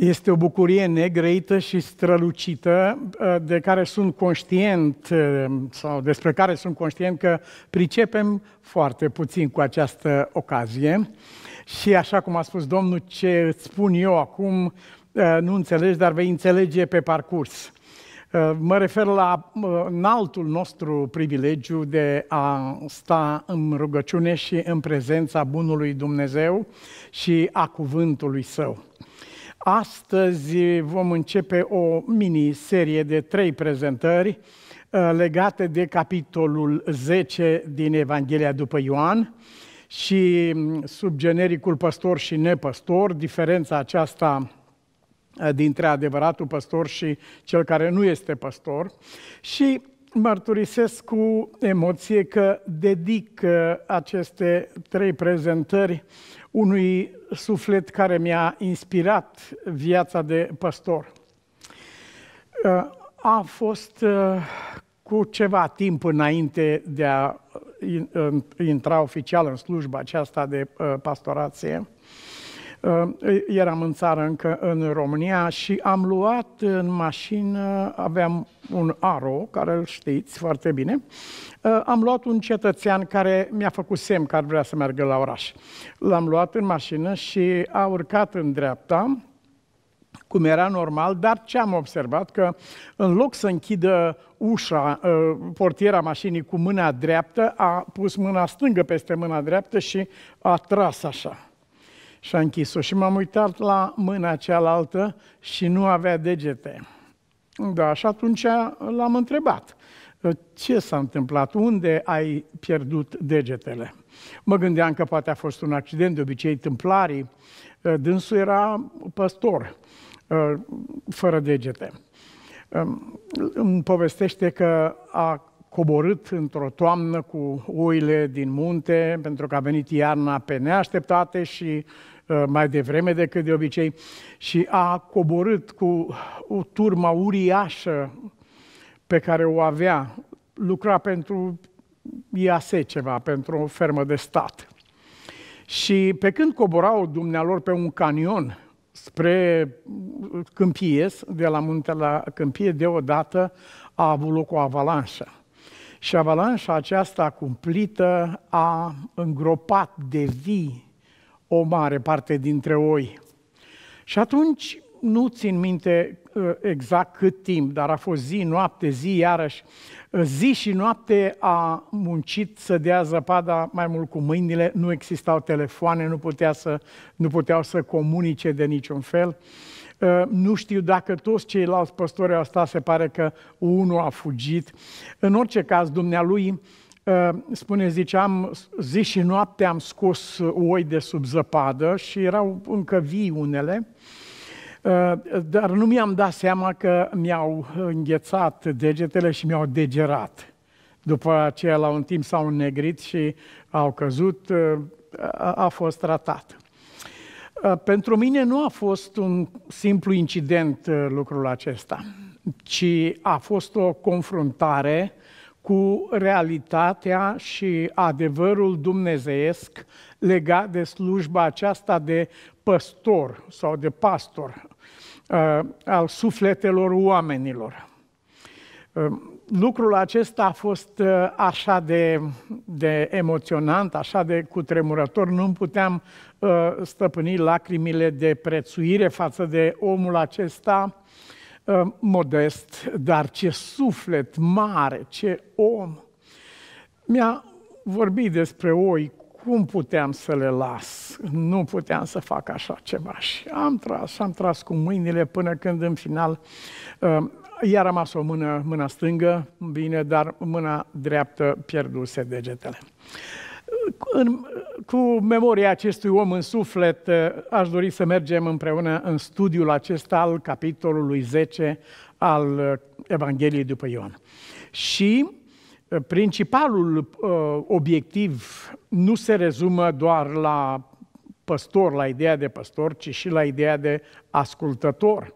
Este o bucurie negrăită și strălucită uh, de care sunt conștient uh, sau despre care sunt conștient că pricepem foarte puțin cu această ocazie. Și așa cum a spus Domnul, ce îți spun eu acum uh, nu înțelegi, dar vei înțelege pe parcurs. Mă refer la înaltul nostru privilegiu de a sta în rugăciune și în prezența bunului Dumnezeu și a cuvântului său. Astăzi vom începe o mini-serie de trei prezentări uh, legate de capitolul 10 din Evanghelia după Ioan și mm, sub genericul păstor și nepăstor, diferența aceasta uh, dintre adevăratul păstor și cel care nu este păstor. Și mărturisesc cu emoție că dedic uh, aceste trei prezentări unui suflet care mi-a inspirat viața de pastor. Uh, a fost uh, cu ceva timp înainte de a uh, intra oficial în slujba aceasta de pastorație Uh, eram în țară încă în România și am luat în mașină, aveam un Aro, care îl știți foarte bine, uh, am luat un cetățean care mi-a făcut semn că ar vrea să meargă la oraș. L-am luat în mașină și a urcat în dreapta, cum era normal, dar ce am observat că în loc să închidă ușa, uh, portiera mașinii cu mâna dreaptă, a pus mâna stângă peste mâna dreaptă și a tras așa și a închis-o. Și m-am uitat la mâna cealaltă și nu avea degete. Da, și atunci l-am întrebat, ce s-a întâmplat, unde ai pierdut degetele? Mă gândeam că poate a fost un accident, de obicei tâmplarii, dânsul era păstor, fără degete. Îmi povestește că a coborât într-o toamnă cu oile din munte, pentru că a venit iarna pe neașteptate și Uh, mai devreme decât de obicei și a coborât cu o turmă uriașă pe care o avea, lucra pentru IAS ceva, pentru o fermă de stat. Și pe când coborau dumnealor pe un canion spre câmpie, de la munte la Câmpie, deodată a avut loc o avalanșă. Și avalanșa aceasta cumplită a îngropat de vii o mare parte dintre oi. Și atunci nu țin minte uh, exact cât timp, dar a fost zi, noapte, zi, iarăși, uh, zi și noapte a muncit să dea zăpada mai mult cu mâinile, nu existau telefoane, nu, putea să, nu puteau să comunice de niciun fel. Uh, nu știu dacă toți ceilalți păstori au stat, se pare că unul a fugit. În orice caz, dumnealui spune, ziceam, zi și noapte am scos oi de sub zăpadă și erau încă vii unele, uh, dar nu mi-am dat seama că mi-au înghețat degetele și mi-au degerat. După aceea, la un timp, s-au înnegrit și au căzut, uh, a fost tratat. Uh, pentru mine nu a fost un simplu incident lucrul acesta, ci a fost o confruntare cu realitatea și adevărul dumnezeiesc legat de slujba aceasta de păstor sau de pastor uh, al sufletelor oamenilor. Uh, lucrul acesta a fost uh, așa de, de emoționant, așa de cutremurător, nu puteam stăpâni lacrimile de prețuire față de omul acesta, Uh, modest, dar ce suflet mare, ce om. Mi-a vorbit despre oi, cum puteam să le las? Nu puteam să fac așa ceva. Și am tras, am tras cu mâinile până când în final uh, i-a rămas o mână, mâna stângă, bine, dar mâna dreaptă pierduse degetele în, cu memoria acestui om în suflet, eh, aș dori să mergem împreună în studiul acesta al capitolului 10 al eh, Evangheliei după Ioan. Și eh, principalul uh, obiectiv nu se rezumă doar la păstor, la ideea de păstor, ci și la ideea de ascultător.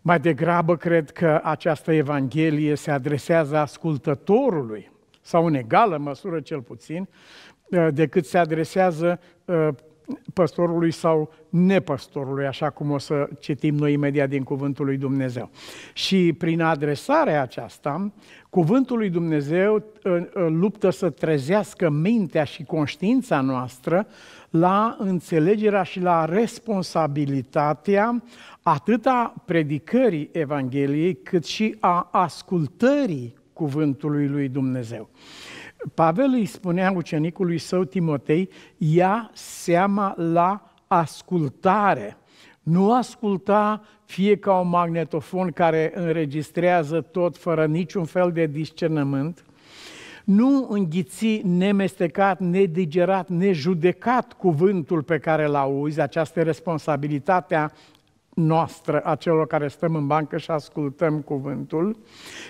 Mai degrabă cred că această Evanghelie se adresează ascultătorului, sau în egală măsură cel puțin, Uh, decât se adresează uh, păstorului sau nepăstorului, așa cum o să citim noi imediat din Cuvântul lui Dumnezeu. Și prin adresarea aceasta, Cuvântul lui Dumnezeu uh, luptă să trezească mintea și conștiința noastră la înțelegerea și la responsabilitatea atât a predicării Evangheliei, cât și a ascultării Cuvântului lui Dumnezeu. Pavel îi spunea ucenicului său Timotei, ia seama la ascultare. Nu asculta fie ca un magnetofon care înregistrează tot fără niciun fel de discernământ, nu înghiți nemestecat, nedigerat, nejudecat cuvântul pe care îl auzi, această responsabilitatea noastră, a celor care stăm în bancă și ascultăm cuvântul,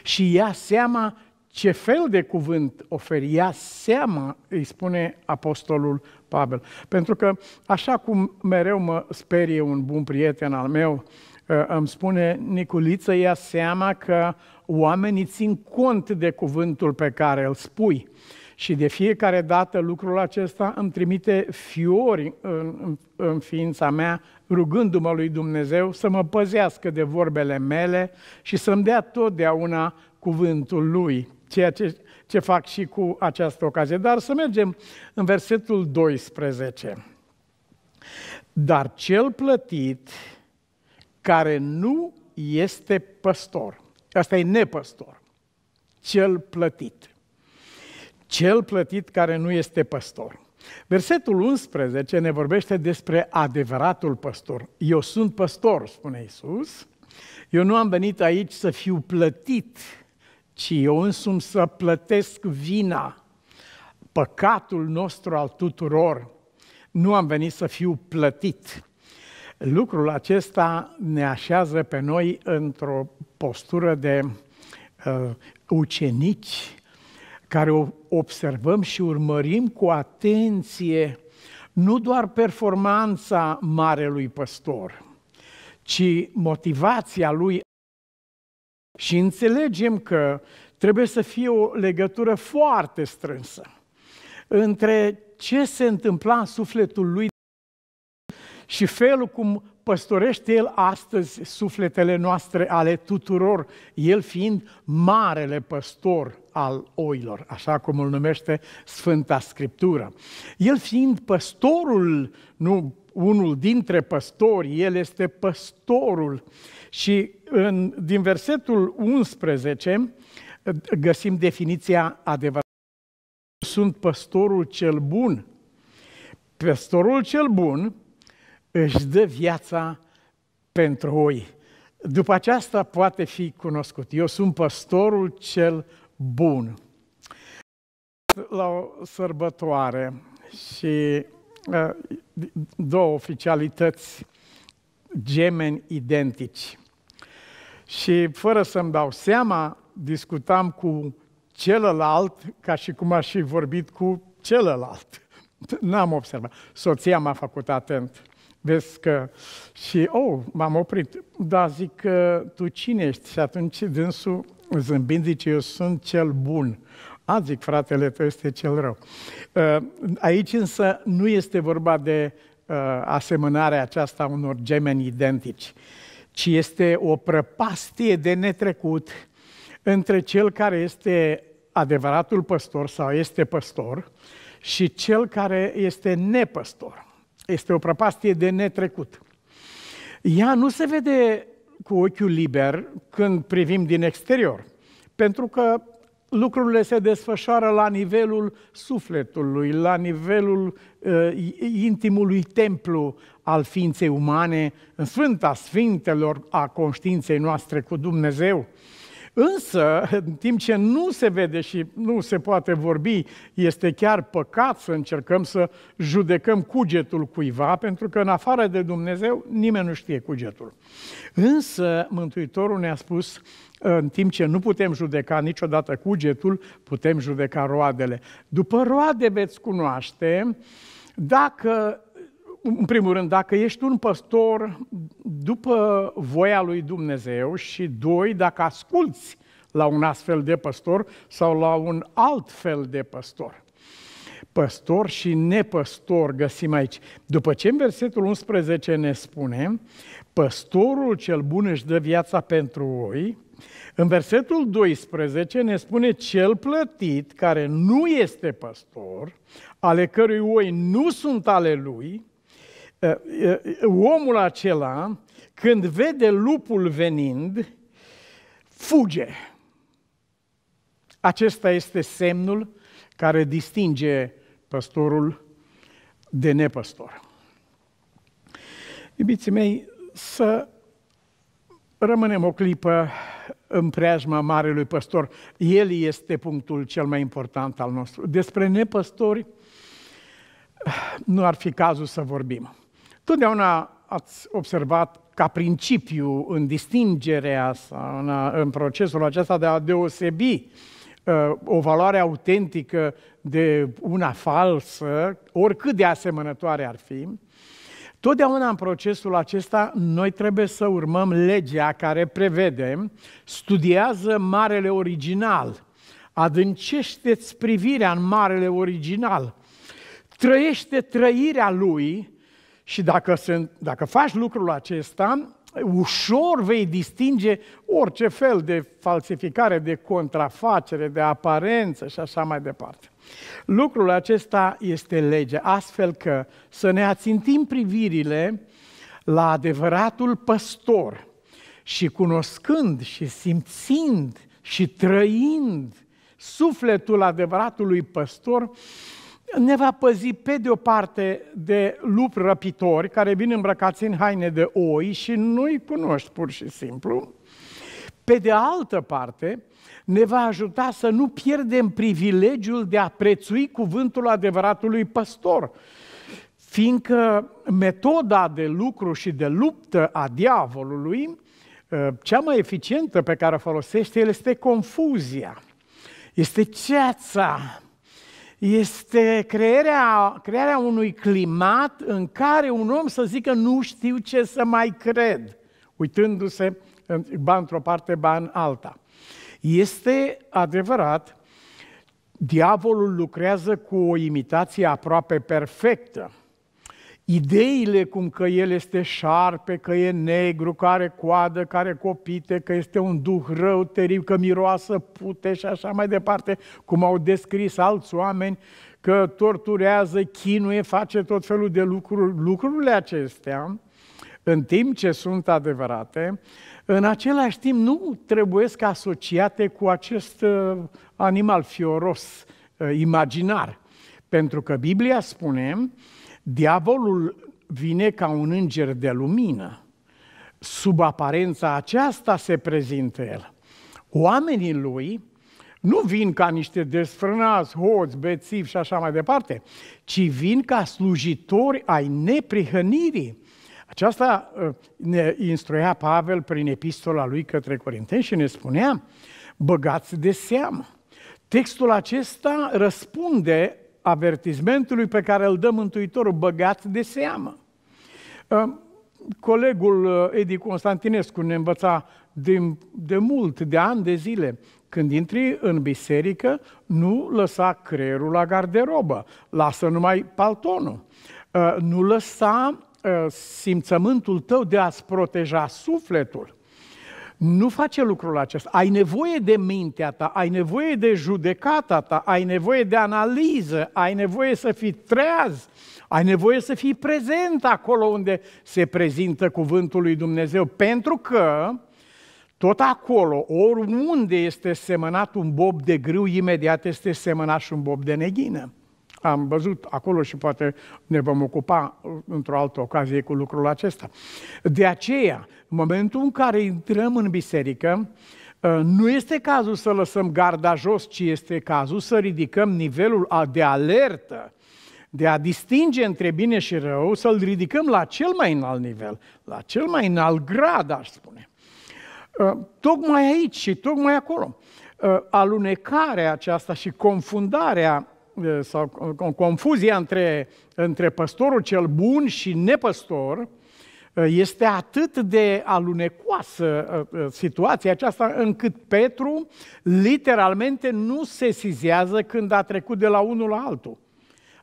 și ia seama ce fel de cuvânt oferia? seama, îi spune apostolul Pavel. Pentru că, așa cum mereu mă sperie un bun prieten al meu, ă, îmi spune Niculiță, ia seama că oamenii țin cont de cuvântul pe care îl spui. Și de fiecare dată lucrul acesta îmi trimite fiori în, în ființa mea, rugându-mă lui Dumnezeu să mă păzească de vorbele mele și să-mi dea totdeauna cuvântul lui ceea ce, ce fac și cu această ocazie. Dar să mergem în versetul 12. Dar cel plătit care nu este păstor, asta e nepăstor, cel plătit. Cel plătit care nu este păstor. Versetul 11 ne vorbește despre adevăratul păstor. Eu sunt păstor, spune Isus. Eu nu am venit aici să fiu plătit ci eu însumi să plătesc vina, păcatul nostru al tuturor. Nu am venit să fiu plătit. Lucrul acesta ne așează pe noi într-o postură de uh, ucenici care o observăm și urmărim cu atenție nu doar performanța marelui păstor, ci motivația lui și înțelegem că trebuie să fie o legătură foarte strânsă între ce se întâmpla în sufletul lui și felul cum păstorește El astăzi sufletele noastre ale tuturor, El fiind marele păstor al oilor, așa cum îl numește Sfânta Scriptură. El fiind păstorul, nu unul dintre păstori, el este păstorul. Și în, din versetul 11 găsim definiția adevărată. Sunt păstorul cel bun. Păstorul cel bun își dă viața pentru oi. După aceasta poate fi cunoscut. Eu sunt păstorul cel bun. La o sărbătoare și ă, două oficialități gemeni identici. Și fără să-mi dau seama, discutam cu celălalt ca și cum aș fi vorbit cu celălalt. N-am observat. Soția m-a făcut atent. Vezi că și, oh, m-am oprit. Dar zic că tu cine ești? Și atunci dânsul zâmbind zice, eu sunt cel bun. A, zic, fratele tău este cel rău. Uh, aici însă nu este vorba de uh, asemănarea aceasta unor gemeni identici, ci este o prăpastie de netrecut între cel care este adevăratul păstor sau este păstor și cel care este nepăstor. Este o prăpastie de netrecut. Ea nu se vede cu ochiul liber când privim din exterior, pentru că lucrurile se desfășoară la nivelul sufletului, la nivelul uh, intimului templu al ființei umane, în Sfânta Sfintelor a conștiinței noastre cu Dumnezeu. Uh, Însă, în timp ce nu se vede și nu se poate vorbi, este chiar păcat să încercăm să judecăm cugetul cuiva, pentru că în afară de Dumnezeu nimeni nu știe cugetul. Însă, Mântuitorul ne-a spus în timp ce nu putem judeca niciodată cugetul, putem judeca roadele. După roade veți cunoaște dacă în primul rând, dacă ești un păstor după voia lui Dumnezeu și, doi, dacă asculți la un astfel de păstor sau la un alt fel de păstor. Păstor și nepăstor găsim aici. După ce în versetul 11 ne spune, păstorul cel bun își dă viața pentru oi, în versetul 12 ne spune cel plătit care nu este păstor, ale cărui oi nu sunt ale lui, omul acela, când vede lupul venind, fuge. Acesta este semnul care distinge păstorul de nepăstor. Iubiții mei, să rămânem o clipă în preajma Marelui Păstor. El este punctul cel mai important al nostru. Despre nepăstori nu ar fi cazul să vorbim. Totdeauna ați observat ca principiu în distingerea sau în, în procesul acesta de a deosebi uh, o valoare autentică de una falsă, oricât de asemănătoare ar fi, totdeauna în procesul acesta noi trebuie să urmăm legea care prevede, studiază marele original, adâncește-ți privirea în marele original, trăiește trăirea lui, și dacă, se, dacă faci lucrul acesta, ușor vei distinge orice fel de falsificare, de contrafacere, de aparență și așa mai departe. Lucrul acesta este lege, astfel că să ne ațintim privirile la adevăratul păstor și cunoscând și simțind și trăind sufletul adevăratului păstor, ne va păzi pe de o parte de lupi răpitori care vin îmbrăcați în haine de oi și nu-i cunoști pur și simplu. Pe de altă parte, ne va ajuta să nu pierdem privilegiul de a prețui cuvântul adevăratului păstor, fiindcă metoda de lucru și de luptă a diavolului, ă, cea mai eficientă pe care o folosește este confuzia, este ceața, este crearea, crearea unui climat în care un om să zică nu știu ce să mai cred, uitându-se ba într-o parte, ba în alta. Este adevărat, diavolul lucrează cu o imitație aproape perfectă Ideile cum că el este șarpe, că e negru, că are coadă, că are copite, că este un duh rău, teribil, că miroasă pute și așa mai departe, cum au descris alți oameni, că torturează, chinuie, face tot felul de lucruri, lucrurile acestea, în timp ce sunt adevărate, în același timp nu trebuie să asociate cu acest uh, animal fioros, uh, imaginar. Pentru că Biblia spune Diavolul vine ca un înger de lumină. Sub aparența aceasta se prezintă el. Oamenii lui nu vin ca niște desfrânați, hoți, bețivi și așa mai departe, ci vin ca slujitori ai neprihănirii. Aceasta uh, ne instruia Pavel prin epistola lui către Corinteni și ne spunea, băgați de seamă. Textul acesta răspunde avertismentului pe care îl dă Mântuitorul, băgat de seamă. Ă, colegul ă, Edi Constantinescu ne învăța de, de mult, de ani de zile, când intri în biserică, nu lăsa creierul la garderobă, lasă numai paltonul. Ă, nu lăsa simțământul tău de a-ți proteja sufletul. Nu face lucrul acesta. Ai nevoie de mintea ta, ai nevoie de judecata ta, ai nevoie de analiză, ai nevoie să fii treaz, ai nevoie să fii prezent acolo unde se prezintă cuvântul lui Dumnezeu, pentru că tot acolo, oriunde este semănat un bob de grâu, imediat este semănat și un bob de neghină. Am văzut acolo și poate ne vom ocupa într-o altă ocazie cu lucrul acesta. De aceea, în momentul în care intrăm în biserică, ă, nu este cazul să lăsăm garda jos, ci este cazul să ridicăm nivelul de alertă, de a distinge între bine și rău, să-l ridicăm la cel mai înalt nivel, la cel mai înalt grad, aș spune. Ă, tocmai aici și tocmai acolo. Ă, alunecarea aceasta și confundarea sau confuzia între, între păstorul cel bun și nepăstor, Uh, este atât de alunecoasă uh, uh, situația aceasta încât Petru literalmente nu se sizează când a trecut de la unul la altul.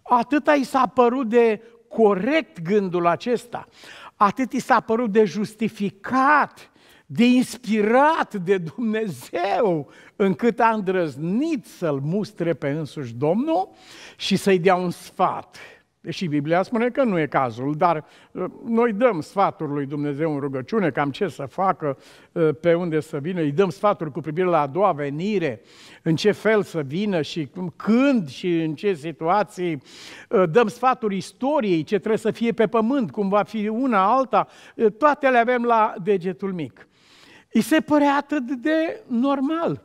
Atâta i s-a părut de corect gândul acesta, atât i s-a părut de justificat de inspirat de Dumnezeu, încât a îndrăznit să-l mustre pe însuși Domnul și să-i dea un sfat. Deși Biblia spune că nu e cazul, dar uh, noi dăm sfaturi lui Dumnezeu în rugăciune, cam ce să facă, uh, pe unde să vină, îi dăm sfaturi cu privire la a doua venire, în ce fel să vină și când și în ce situații, uh, dăm sfaturi istoriei, ce trebuie să fie pe pământ, cum va fi una alta, toate le avem la degetul mic. I se părea atât de normal,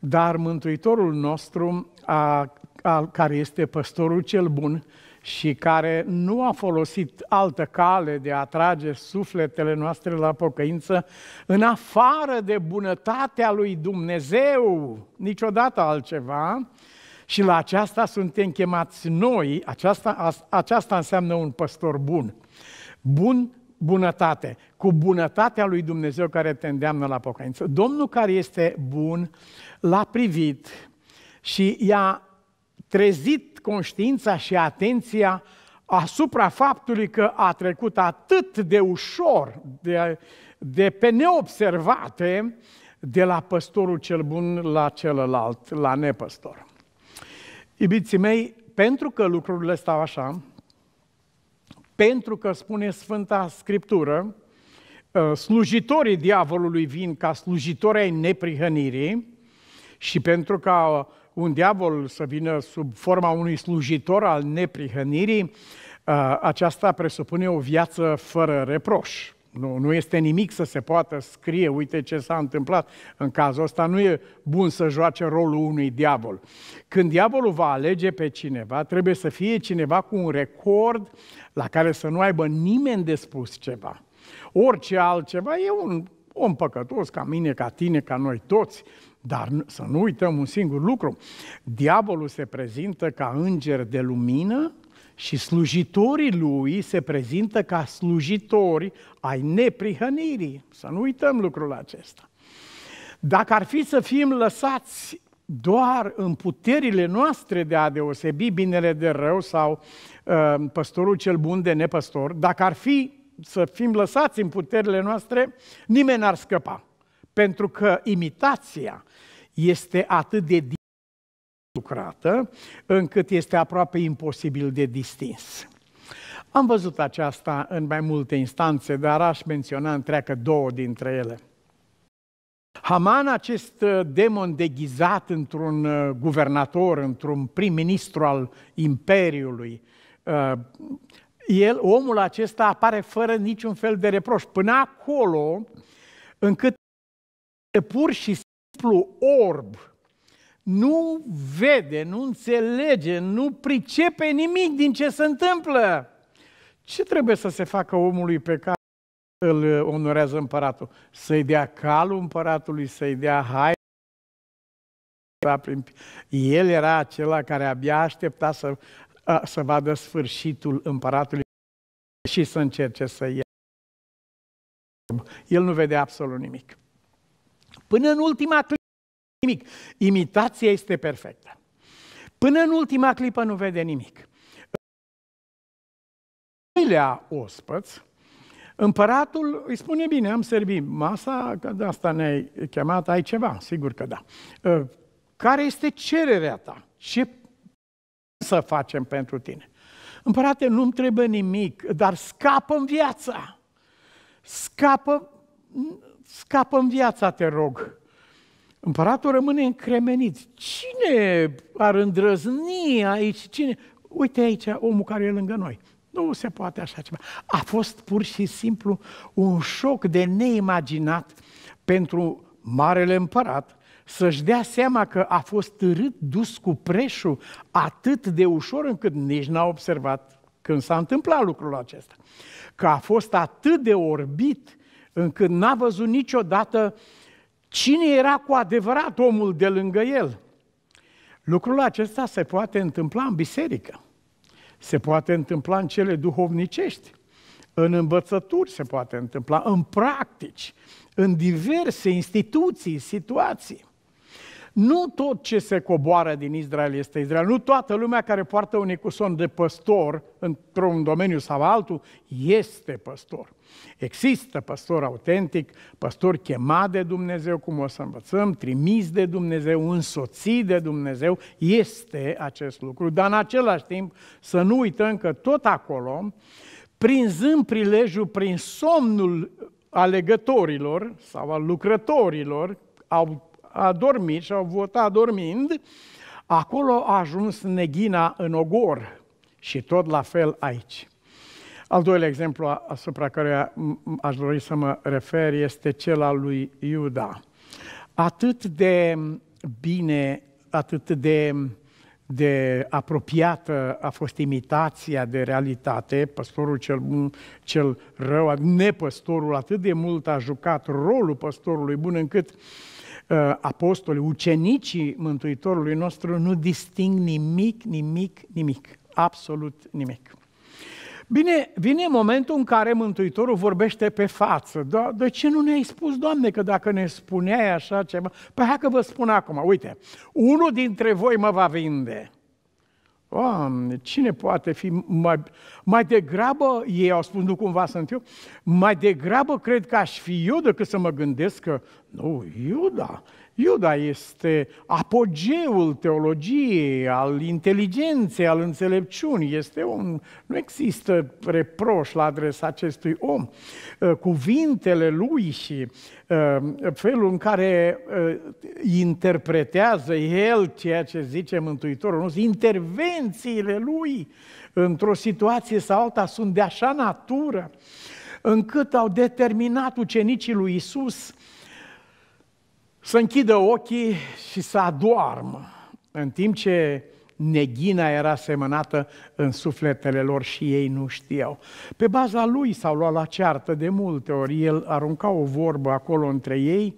dar Mântuitorul nostru, a, a, care este păstorul cel bun, și care nu a folosit altă cale de a atrage sufletele noastre la pocăință, în afară de bunătatea lui Dumnezeu, niciodată altceva, și la aceasta suntem chemați noi, aceasta, aceasta înseamnă un păstor bun. Bun bunătate, cu bunătatea lui Dumnezeu care te îndeamnă la pocăință. Domnul care este bun l-a privit și i-a trezit conștiința și atenția asupra faptului că a trecut atât de ușor, de, de pe neobservate, de la păstorul cel bun la celălalt, la nepăstor. Iubiții mei, pentru că lucrurile stau așa, pentru că spune Sfânta Scriptură, ă, slujitorii diavolului vin ca slujitori ai neprihănirii și pentru că un diavol să vină sub forma unui slujitor al neprihănirii, uh, aceasta presupune o viață fără reproș. Nu, nu este nimic să se poată scrie, uite ce s-a întâmplat. În cazul ăsta nu e bun să joace rolul unui diavol. Când diavolul va alege pe cineva, trebuie să fie cineva cu un record la care să nu aibă nimeni de spus ceva. Orice altceva e un om păcătos ca mine, ca tine, ca noi toți, dar să nu uităm un singur lucru. Diavolul se prezintă ca înger de lumină și slujitorii lui se prezintă ca slujitori ai neprihănirii. Să nu uităm lucrul acesta. Dacă ar fi să fim lăsați doar în puterile noastre de a deosebi binele de rău sau uh, păstorul cel bun de nepăstor, dacă ar fi să fim lăsați în puterile noastre, nimeni n-ar scăpa. Pentru că imitația este atât de lucrată, încât este aproape imposibil de distins. Am văzut aceasta în mai multe instanțe, dar aș menționa întreagă două dintre ele. Haman, acest uh, demon deghizat într-un uh, guvernator, într-un prim-ministru al Imperiului, uh, el, omul acesta apare fără niciun fel de reproș. Până acolo, încât e pur și simplu orb, nu vede, nu înțelege, nu pricepe nimic din ce se întâmplă. Ce trebuie să se facă omului pe care îl onorează împăratul? Să-i dea calul împăratului, să-i dea hai. El era acela care abia aștepta să, să vadă sfârșitul împăratului și să încerce să ia. El nu vede absolut nimic. Până în ultima clipă nimic. Imitația este perfectă. Până în ultima clipă nu vede nimic. Doilea ospăț, împăratul îi spune, bine, am servit masa, că de asta ne-ai chemat, ai ceva, sigur că da. Ă, care este cererea ta? Ce să facem pentru tine? Împărate, nu-mi trebuie nimic, dar scapă în viața. Scapă, scapă în viața, te rog. Împăratul rămâne încremenit. Cine ar îndrăzni aici? Cine? Uite aici omul care e lângă noi. Nu se poate așa ceva. A fost pur și simplu un șoc de neimaginat pentru marele împărat să-și dea seama că a fost târât dus cu preșul atât de ușor încât nici n-a observat când s-a întâmplat lucrul acesta. Că a fost atât de orbit încât n-a văzut niciodată cine era cu adevărat omul de lângă el. Lucrul acesta se poate întâmpla în biserică, se poate întâmpla în cele duhovnicești, în învățături se poate întâmpla, în practici, în diverse instituții, situații. Nu tot ce se coboară din Israel este Israel. Nu toată lumea care poartă un ecuson de păstor într-un domeniu sau altul este păstor. Există păstor autentic, păstor chemat de Dumnezeu, cum o să învățăm, trimis de Dumnezeu, însoțit de Dumnezeu, este acest lucru. Dar în același timp să nu uităm că tot acolo, prinzând prilejul prin somnul alegătorilor sau al lucrătorilor, au a dormit și au votat dormind, acolo a ajuns neghina în ogor și tot la fel aici. Al doilea exemplu asupra căruia aș dori să mă refer este cel al lui Iuda. Atât de bine, atât de de apropiată a fost imitația de realitate, păstorul cel bun, cel rău, nepăstorul atât de mult a jucat rolul păstorului bun încât Uh, apostoli, ucenicii Mântuitorului nostru nu disting nimic, nimic, nimic, absolut nimic. Bine, vine momentul în care Mântuitorul vorbește pe față. Da, de ce nu ne-ai spus, Doamne, că dacă ne spuneai așa ceva? Păi hai că vă spun acum, uite, unul dintre voi mă va vinde. Doamne, cine poate fi mai, mai degrabă, ei au spus, nu cumva sunt eu, mai degrabă cred că aș fi eu decât să mă gândesc că, nu, Iuda, Iuda este apogeul teologiei, al inteligenței, al înțelepciunii. Este un, nu există reproș la adresa acestui om. Uh, cuvintele lui și uh, felul în care uh, interpretează el ceea ce zice Mântuitorul Nu intervențiile lui într-o situație sau alta sunt de așa natură încât au determinat ucenicii lui Isus să închidă ochii și să adoarmă, în timp ce neghina era semănată în sufletele lor și ei nu știau. Pe baza lui s-au luat la ceartă de multe ori, el arunca o vorbă acolo între ei,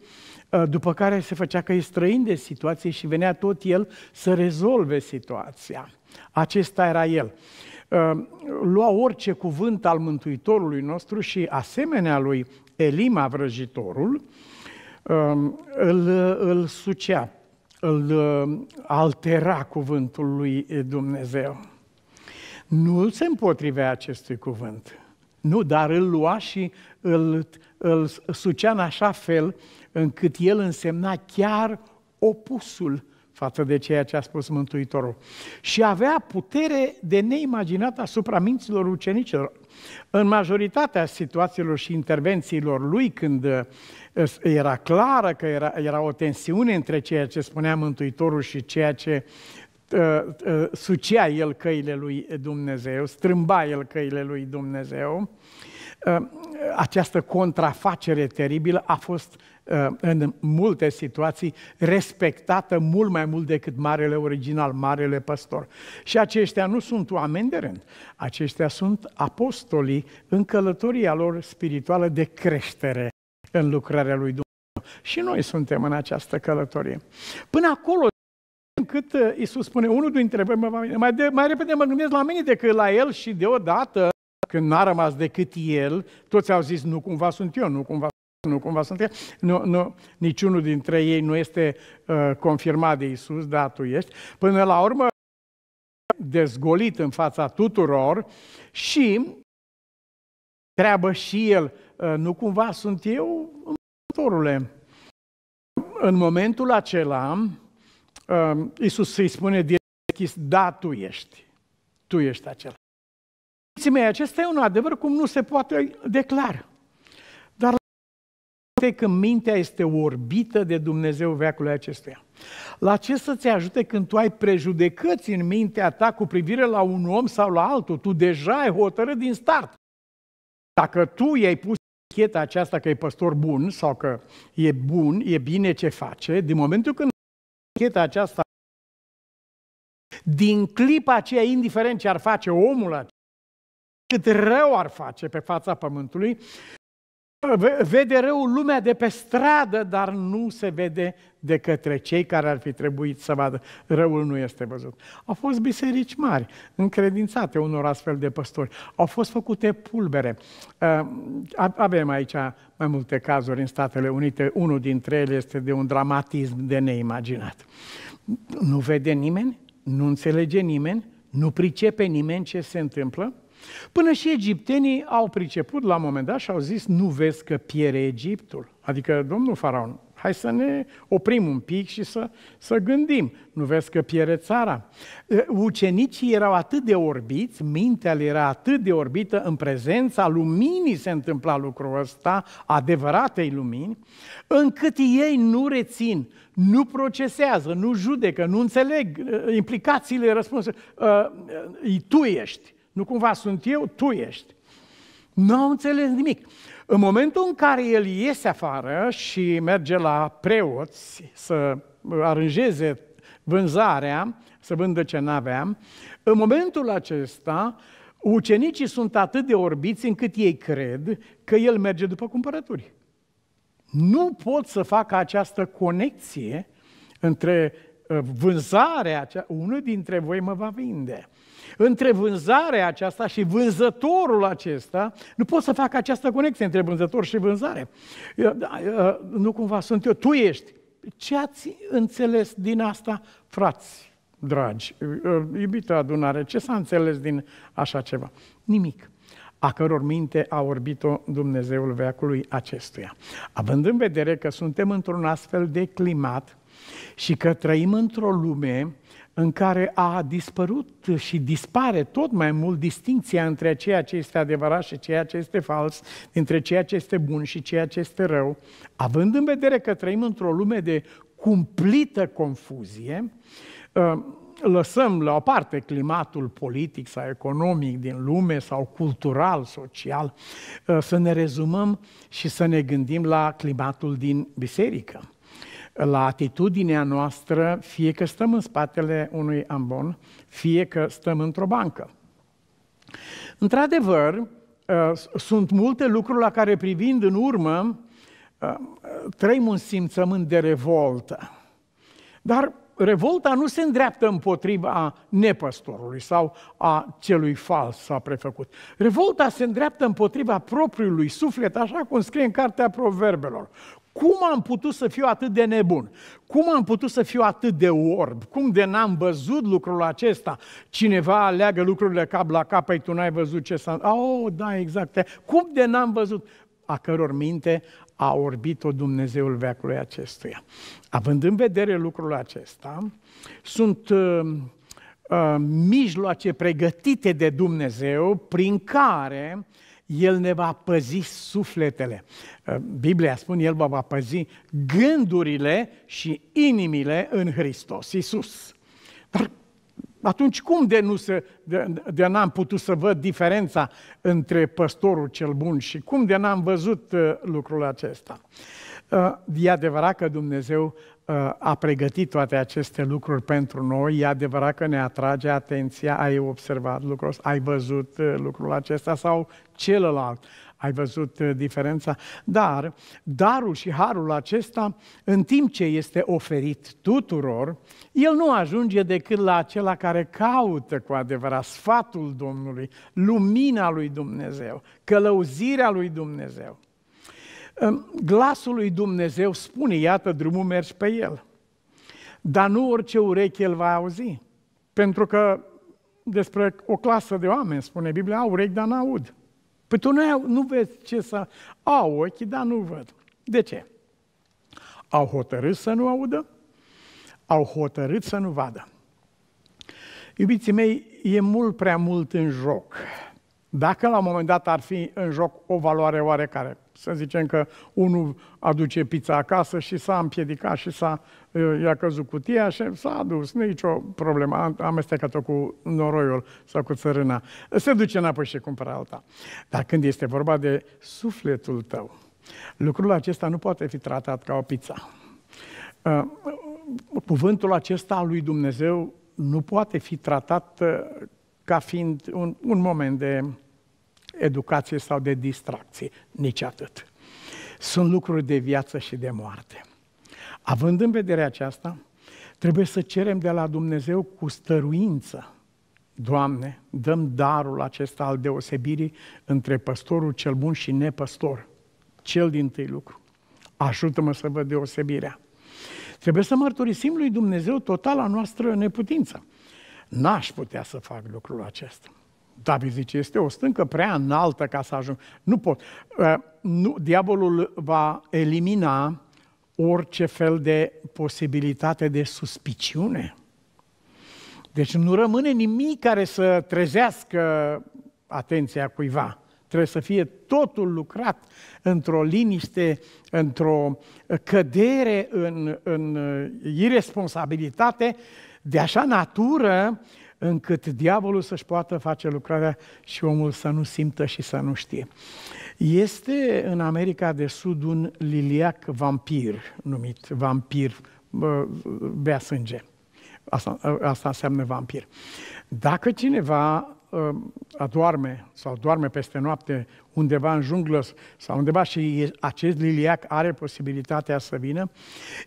ă, după care se făcea că e străin de situație și venea tot el să rezolve situația. Acesta era el. Ehm, lua orice cuvânt al Mântuitorului nostru și asemenea lui Elima vrăjitorul, ehm, îl, îl sucea, îl ehm, altera cuvântul lui Dumnezeu. Nu se împotrivea acestui cuvânt. Nu, dar îl lua și îl, îl sucea în așa fel încât el însemna chiar opusul față de ceea ce a spus Mântuitorul. Și avea putere de neimaginat asupra minților ucenicilor. În majoritatea situațiilor și intervențiilor lui, când uh, era clară că era, era o tensiune între ceea ce spunea Mântuitorul și ceea ce uh, uh, sucea el căile lui Dumnezeu, strâmba el căile lui Dumnezeu, uh, această contrafacere teribilă a fost Uh, în multe situații respectată mult mai mult decât marele original, marele păstor. Și aceștia nu sunt oameni de rând, aceștia sunt apostolii în călătoria lor spirituală de creștere în lucrarea lui Dumnezeu. Și noi suntem în această călătorie. Până acolo încât uh, Iisus spune, unul dintre voi mă va Mai, mai repede mă gândesc la mine decât la el și deodată, când n-a rămas decât el, toți au zis, nu cumva sunt eu, nu cumva nu cumva sunt nu, nu, niciunul dintre ei nu este uh, confirmat de Isus, da, tu ești. Până la urmă, dezgolit în fața tuturor și treabă și el, uh, nu cumva sunt eu, Mântuitorule. În momentul acela, uh, um, Isus îi spune direct, da, tu ești, tu ești acela. Mei, acesta e un adevăr cum nu se poate declara ajute când mintea este orbită de Dumnezeu veacului acestuia? La ce să-ți ajute când tu ai prejudecăți în mintea ta cu privire la un om sau la altul? Tu deja ai hotărât din start. Dacă tu i-ai pus cheta aceasta că e păstor bun sau că e bun, e bine ce face, din momentul când cheta aceasta, din clipa aceea, indiferent ce ar face omul acesta, cât rău ar face pe fața pământului, vede rău lumea de pe stradă, dar nu se vede de către cei care ar fi trebuit să vadă. Răul nu este văzut. Au fost biserici mari, încredințate unor astfel de păstori. Au fost făcute pulbere. Uh, avem aici mai multe cazuri în Statele Unite. Unul dintre ele este de un dramatism de neimaginat. Nu vede nimeni, nu înțelege nimeni, nu pricepe nimeni ce se întâmplă Până și egiptenii au priceput la un moment dat și au zis, nu vezi că piere Egiptul. Adică, domnul faraon, hai să ne oprim un pic și să, să gândim. Nu vezi că piere țara? Ucenicii erau atât de orbiți, mintea le era atât de orbită, în prezența luminii se întâmpla lucrul ăsta, adevăratei lumini, încât ei nu rețin, nu procesează, nu judecă, nu înțeleg implicațiile răspunsului. Tu ești nu cumva sunt eu, tu ești. Nu au înțeles nimic. În momentul în care el iese afară și merge la preoți să aranjeze vânzarea, să vândă ce n-aveam, în momentul acesta ucenicii sunt atât de orbiți încât ei cred că el merge după cumpărături. Nu pot să facă această conexie între uh, vânzarea, unul dintre voi mă va vinde. Între vânzarea aceasta și vânzătorul acesta, nu pot să fac această conexie între vânzător și vânzare. Da, nu cumva sunt eu, tu ești. Ce ați înțeles din asta, frați, dragi, iubită adunare, ce s-a înțeles din așa ceva? Nimic a căror minte a orbit-o Dumnezeul veacului acestuia. Având în vedere că suntem într-un astfel de climat și că trăim într-o lume în care a dispărut și dispare tot mai mult distinția între ceea ce este adevărat și ceea ce este fals, între ceea ce este bun și ceea ce este rău, având în vedere că trăim într-o lume de cumplită confuzie, uh, lăsăm la o parte climatul politic sau economic din lume sau cultural, social, uh, să ne rezumăm și să ne gândim la climatul din biserică la atitudinea noastră, fie că stăm în spatele unui ambon, fie că stăm într-o bancă. Într-adevăr, uh, sunt multe lucruri la care privind în urmă uh, trăim un simțământ de revoltă. Dar revolta nu se îndreaptă împotriva nepăstorului sau a celui fals sau a prefăcut. Revolta se îndreaptă împotriva propriului suflet, așa cum scrie în cartea proverbelor. Cum am putut să fiu atât de nebun? Cum am putut să fiu atât de orb? Cum de n-am văzut lucrul acesta? Cineva aleagă lucrurile cap la cap, păi tu n-ai văzut ce s-a... Oh, da, exact. Cum de n-am văzut? A căror minte a orbit-o Dumnezeul veacului acestuia. Având în vedere lucrul acesta, sunt uh, uh, mijloace pregătite de Dumnezeu prin care el ne va păzi sufletele. Uh, Biblia spune, El va păzi gândurile și inimile în Hristos Iisus. Dar atunci cum de nu să, de, de n-am putut să văd diferența între păstorul cel bun și cum de n-am văzut uh, lucrul acesta? Uh, e adevărat că Dumnezeu a pregătit toate aceste lucruri pentru noi. E adevărat că ne atrage atenția, ai observat lucrul ăsta, ai văzut uh, lucrul acesta sau celălalt, ai văzut uh, diferența. Dar darul și harul acesta, în timp ce este oferit tuturor, el nu ajunge decât la acela care caută cu adevărat sfatul Domnului, lumina lui Dumnezeu, călăuzirea lui Dumnezeu. Glasul lui Dumnezeu spune, iată drumul, mergi pe el. Dar nu orice ureche el va auzi. Pentru că despre o clasă de oameni spune Biblia, au urechi, dar n-aud. Păi tu nu, nu vezi ce să... Au ochi, dar nu văd. De ce? Au hotărât să nu audă, au hotărât să nu vadă. Iubiții mei, e mult prea mult în joc. Dacă la un moment dat ar fi în joc o valoare oarecare, să zicem că unul aduce pizza acasă și s-a împiedicat și s-a, i-a căzut cutia și s-a adus. Nu e nicio problemă, amestecat-o cu noroiul sau cu țărâna. Se duce înapoi și cumpără alta. Dar când este vorba de sufletul tău, lucrul acesta nu poate fi tratat ca o pizza. Cuvântul acesta al lui Dumnezeu nu poate fi tratat ca fiind un, un moment de educație sau de distracție, nici atât. Sunt lucruri de viață și de moarte. Având în vedere aceasta, trebuie să cerem de la Dumnezeu cu stăruință. Doamne, dăm darul acesta al deosebirii între păstorul cel bun și nepăstor. Cel din tâi lucru. Ajută-mă să văd deosebirea. Trebuie să mărturisim lui Dumnezeu totala noastră neputință. N-aș putea să fac lucrul acesta. David zice, este o stâncă prea înaltă ca să ajung. Nu pot. Ă, nu, diavolul va elimina orice fel de posibilitate de suspiciune. Deci nu rămâne nimic care să trezească atenția cuiva. Trebuie să fie totul lucrat într-o liniște, într-o cădere în, în uh, irresponsabilitate de așa natură încât diavolul să-și poată face lucrarea și omul să nu simtă și să nu știe. Este în America de Sud un liliac vampir, numit vampir, bea sânge. Asta, asta înseamnă vampir. Dacă cineva Um, adoarme sau doarme peste noapte undeva în junglă sau undeva și acest liliac are posibilitatea să vină,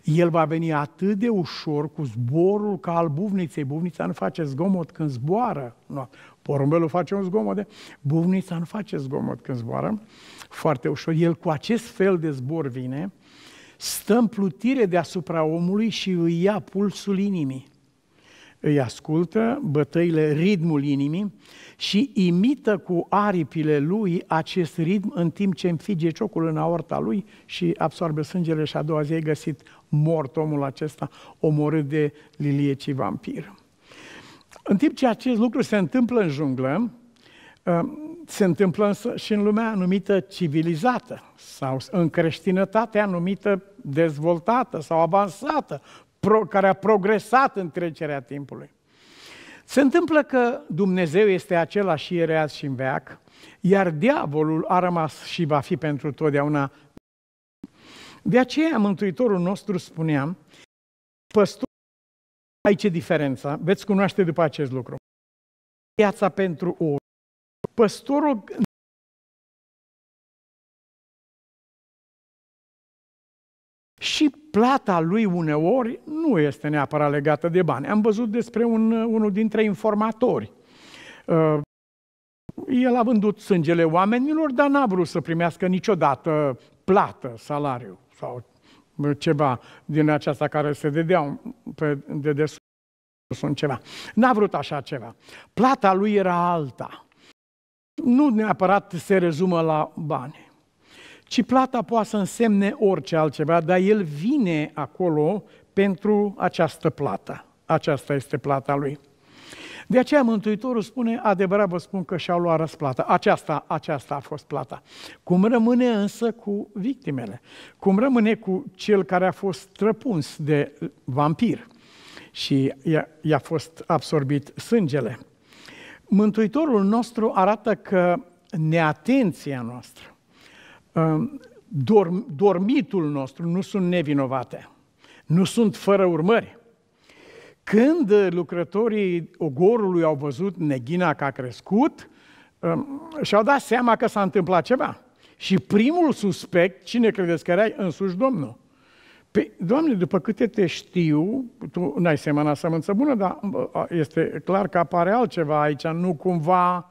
el va veni atât de ușor cu zborul ca al buvniței. Buvnița nu face zgomot când zboară. No. Porumbelul face un zgomot, de... buvnița nu face zgomot când zboară. Foarte ușor. El cu acest fel de zbor vine, stă în plutire deasupra omului și îi ia pulsul inimii îi ascultă, bătăile, ritmul inimii și imită cu aripile lui acest ritm în timp ce înfige ciocul în aorta lui și absorbe sângele și a doua zi găsit mort omul acesta, omorât de liliecii vampir. În timp ce acest lucru se întâmplă în junglă, ă, se întâmplă și în lumea anumită civilizată sau în creștinătatea anumită dezvoltată sau avansată, pro, care a progresat în trecerea timpului. Se întâmplă că Dumnezeu este același și ieri azi și în veac, iar diavolul a rămas și va fi pentru totdeauna. De aceea Mântuitorul nostru spunea, păstor, aici e diferența, veți cunoaște după acest lucru. Viața pentru o. Păstorul plata lui uneori nu este neapărat legată de bani. Am văzut despre un, unul dintre informatori. Uh, el a vândut sângele oamenilor, dar n-a vrut să primească niciodată plată, salariu sau ceva din aceasta care se dedeau pe dedesubt ceva. N-a vrut așa ceva. Plata lui era alta. Nu neapărat se rezumă la bani ci plata poate să însemne orice altceva, dar el vine acolo pentru această plată. Aceasta este plata lui. De aceea Mântuitorul spune, adevărat vă spun că și-au luat răsplata. Aceasta, aceasta a fost plata. Cum rămâne însă cu victimele? Cum rămâne cu cel care a fost trăpuns de vampir și i-a, i-a fost absorbit sângele? Mântuitorul nostru arată că neatenția noastră, dorm, dormitul nostru nu sunt nevinovate, nu sunt fără urmări. Când lucrătorii ogorului au văzut neghina că a crescut, și-au dat seama că s-a întâmplat ceva. Și primul suspect, cine credeți că era? Însuși Domnul. Păi, Doamne, după câte te știu, tu n-ai semănat sămânță bună, dar este clar că apare altceva aici, nu cumva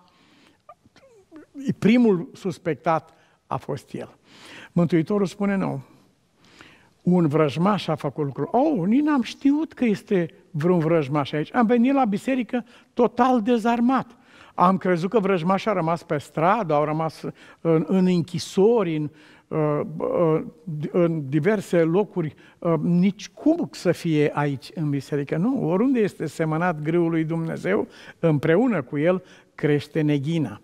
primul suspectat a fost el. Mântuitorul spune nu. Un vrăjmaș a făcut lucrul. Oh, nici n-am știut că este vreun vrăjmaș aici. Am venit la biserică total dezarmat. Am crezut că vrăjmașa a rămas pe stradă, au rămas în, în închisori, în, uh, uh, în diverse locuri, uh, nici cum să fie aici în biserică. Nu, oriunde este semănat grâul lui Dumnezeu, împreună cu el crește neghina.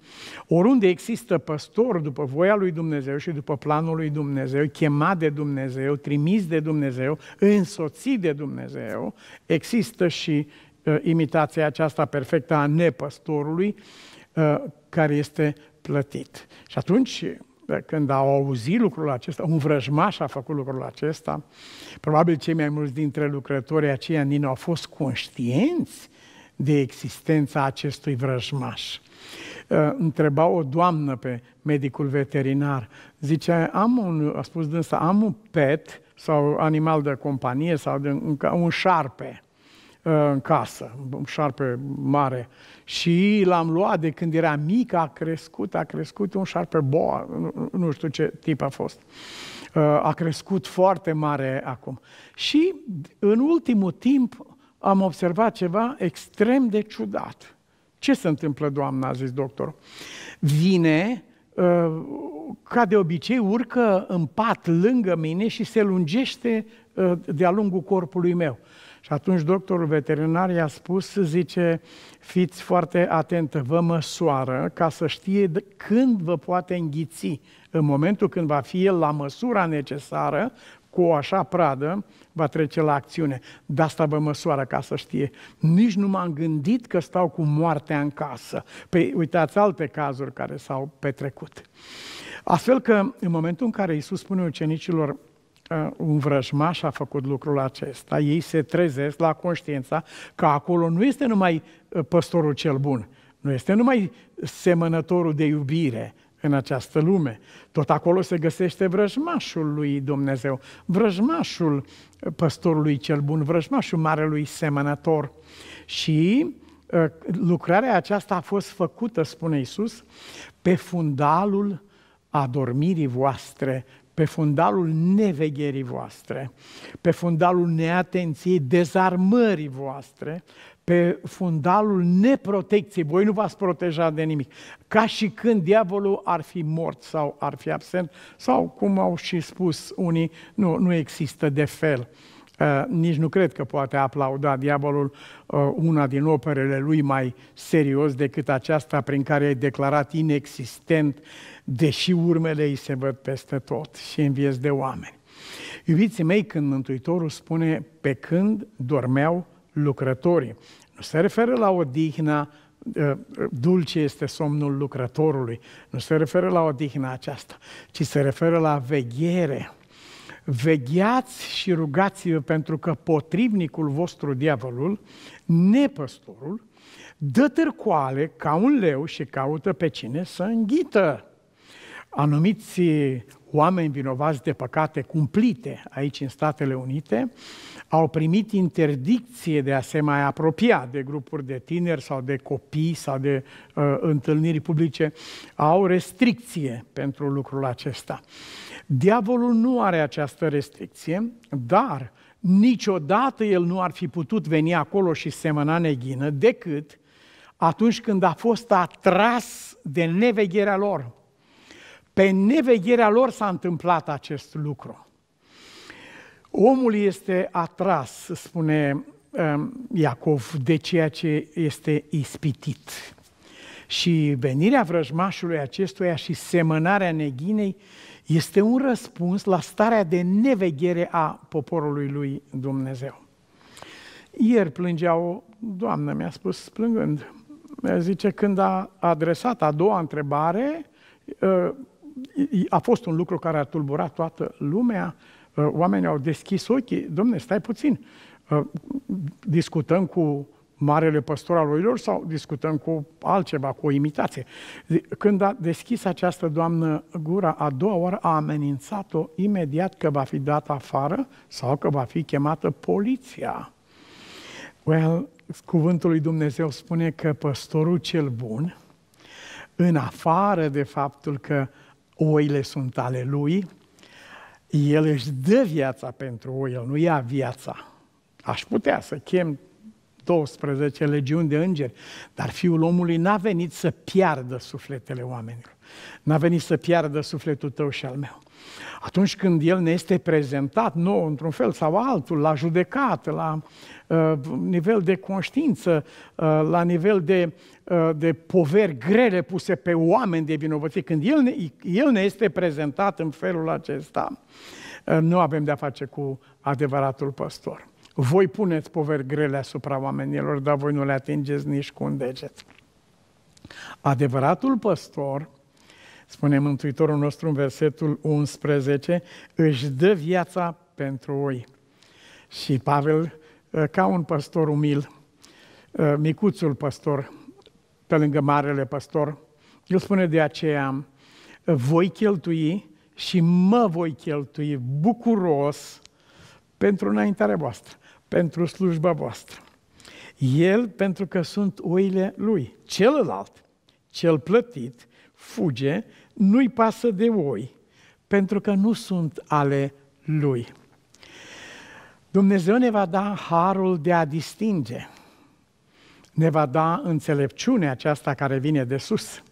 Oriunde există păstor după voia lui Dumnezeu și după planul lui Dumnezeu, chemat de Dumnezeu, trimis de Dumnezeu, însoțit de Dumnezeu, există și uh, imitația aceasta perfectă a nepăstorului uh, care este plătit. Și atunci, uh, când au auzit lucrul acesta, un vrăjmaș a făcut lucrul acesta, probabil cei mai mulți dintre lucrătorii aceia din au fost conștienți de existența acestui vrăjmaș. Ă, întreba o doamnă pe medicul veterinar, zice, am un, a spus dânsa, am un pet sau animal de companie sau de, un, un șarpe ă, în casă, un șarpe mare. Și l-am luat de când era mic, a crescut, a crescut un șarpe boa, nu știu ce tip a fost. Ă, a crescut foarte mare acum. Și în ultimul timp am observat ceva extrem de ciudat. Ce se întâmplă, doamna, a zis doctorul? Vine, uh, ca de obicei, urcă în pat lângă mine și se lungește uh, de-a lungul corpului meu. Și atunci doctorul veterinar i-a spus, zice, fiți foarte atentă, vă măsoară ca să știe când vă poate înghiți. În momentul când va fi el la măsura necesară, cu o așa pradă, va trece la acțiune. De asta vă măsoară ca să știe. Nici nu m-am gândit că stau cu moartea în casă. Păi uitați alte cazuri care s-au petrecut. Astfel că în momentul în care Iisus spune ucenicilor un vrăjmaș a făcut lucrul acesta, ei se trezesc la conștiința că acolo nu este numai ă, păstorul cel bun, nu este numai semănătorul de iubire, în această lume. Tot acolo se găsește vrăjmașul lui Dumnezeu, vrăjmașul păstorului cel bun, vrăjmașul marelui semănător. Și ă, lucrarea aceasta a fost făcută, spune Isus, pe fundalul adormirii voastre, pe fundalul nevegherii voastre, pe fundalul neatenției, dezarmării voastre, pe fundalul neprotecției. Voi nu v-ați proteja de nimic. Ca și când diavolul ar fi mort sau ar fi absent, sau cum au și spus unii, nu, nu există de fel. Uh, nici nu cred că poate aplauda diavolul uh, una din operele lui mai serios decât aceasta prin care e declarat inexistent, deși urmele îi se văd peste tot și în vieți de oameni. Iubiții mei, când Mântuitorul spune pe când dormeau lucrătorii. Nu se referă la odihna ă, dulce este somnul lucrătorului. Nu se referă la odihna aceasta, ci se referă la veghere. Vegheați și rugați-vă pentru că potrivnicul vostru, diavolul, nepăstorul, dă târcoale ca un leu și caută pe cine să înghită. Anumiți oameni vinovați de păcate cumplite aici în Statele Unite, uh, au primit interdicție de a se mai apropia de grupuri de tineri sau de copii sau de uh, întâlniri publice, au restricție pentru lucrul acesta. Diavolul nu are această restricție, dar niciodată el nu ar fi putut veni acolo și semăna neghină decât atunci când a fost atras de nevegherea lor. Pe nevegherea lor s-a întâmplat acest lucru. Omul este atras, spune um, Iacov, de ceea ce este ispitit. Și venirea vrăjmașului acestuia și semănarea neghinei este un răspuns la starea de neveghere a poporului lui Dumnezeu. Ieri plângea o doamnă, mi-a spus plângând, zice, când a adresat a doua întrebare, uh, a fost un lucru care a tulburat toată lumea, oamenii au deschis ochii, domne, stai puțin, discutăm cu marele păstor al oilor sau discutăm cu altceva, cu o imitație. Când a deschis această doamnă gura a doua oară, a amenințat-o imediat că va fi dat afară sau că va fi chemată poliția. Well, cuvântul lui Dumnezeu spune că păstorul cel bun, în afară de faptul că oile sunt ale lui, el își dă viața pentru oi, El nu ia viața. Aș putea să chem 12 legiuni de îngeri, dar Fiul omului n-a venit să piardă sufletele oamenilor. N-a venit să piardă sufletul tău și al meu. Atunci când El ne este prezentat nou, într-un fel sau altul, la judecată, la uh, nivel de conștiință, uh, la nivel de, uh, de poveri grele puse pe oameni de vinovăție, când El ne, El ne este prezentat în felul acesta, uh, nu avem de-a face cu adevăratul păstor. Voi puneți poveri grele asupra oamenilor, dar voi nu le atingeți nici cu un deget. Adevăratul păstor, spune Mântuitorul nostru în versetul 11, își dă viața pentru oi. Și Pavel, ă, ca un păstor umil, ă, micuțul păstor, pe lângă marele păstor, îl spune de aceea, voi cheltui și mă voi cheltui bucuros pentru înaintarea voastră pentru slujba voastră. El pentru că sunt oile lui. Celălalt, cel plătit, fuge, nu-i pasă de oi, pentru că nu sunt ale lui. Dumnezeu ne va da harul de a distinge. Ne va da înțelepciunea aceasta care vine de sus.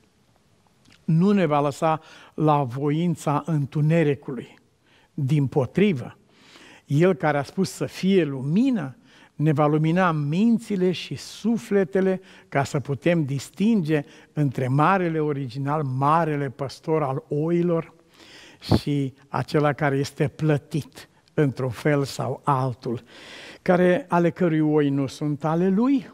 Nu ne va lăsa la voința întunericului. Din potrivă, el care a spus să fie lumină, ne va lumina mințile și sufletele ca să putem distinge între marele original, marele păstor al oilor și acela care este plătit într-un fel sau altul, care ale cărui oi nu sunt ale lui,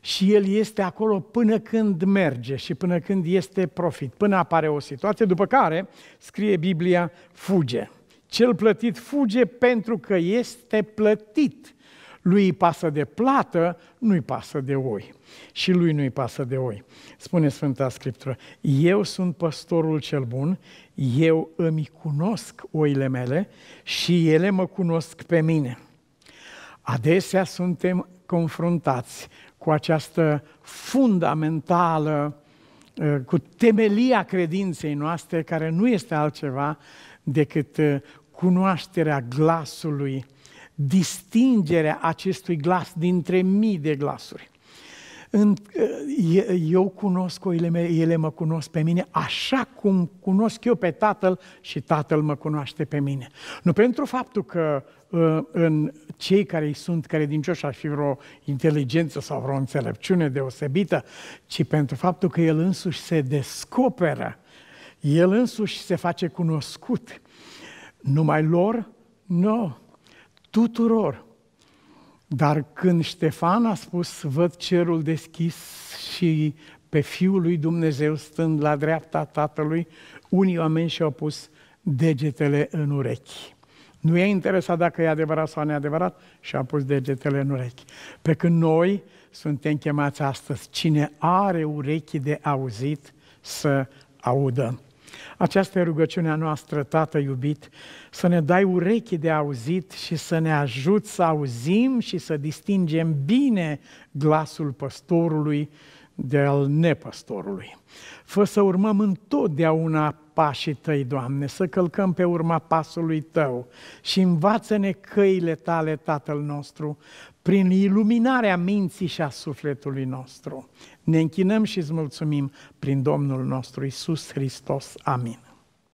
și el este acolo până când merge și până când este profit, până apare o situație, după care, scrie Biblia, fuge. Cel plătit fuge pentru că este plătit. Lui îi pasă de plată, nu-i pasă de oi. Și lui nu-i pasă de oi. Spune Sfânta Scriptură, eu sunt păstorul cel bun, eu îmi cunosc oile mele și ele mă cunosc pe mine. Adesea suntem confruntați cu această fundamentală, ă, cu temelia credinței noastre, care nu este altceva decât ă, cunoașterea glasului, distingerea acestui glas dintre mii de glasuri. Eu cunosc oile mele, ele mă cunosc pe mine așa cum cunosc eu pe Tatăl și Tatăl mă cunoaște pe mine. Nu pentru faptul că ă, în cei care îi sunt credincioși ar fi vreo inteligență sau vreo înțelepciune deosebită, ci pentru faptul că el însuși se descoperă, el însuși se face cunoscut. Numai lor? Nu, tuturor. Dar când Ștefan a spus, văd cerul deschis și pe Fiul lui Dumnezeu stând la dreapta Tatălui, unii oameni și-au pus degetele în urechi. Nu e interesat dacă e adevărat sau neadevărat și a pus degetele în urechi. Pe când noi suntem chemați astăzi, cine are urechi de auzit să audă. Aceasta e rugăciunea noastră, Tată iubit, să ne dai urechi de auzit și să ne ajut să auzim și să distingem bine glasul păstorului de al nepăstorului. Fă să urmăm întotdeauna pașii Tăi, Doamne, să călcăm pe urma pasului Tău și învață-ne căile Tale, Tatăl nostru prin iluminarea minții și a sufletului nostru. Ne închinăm și îți mulțumim prin Domnul nostru Isus Hristos. Amin.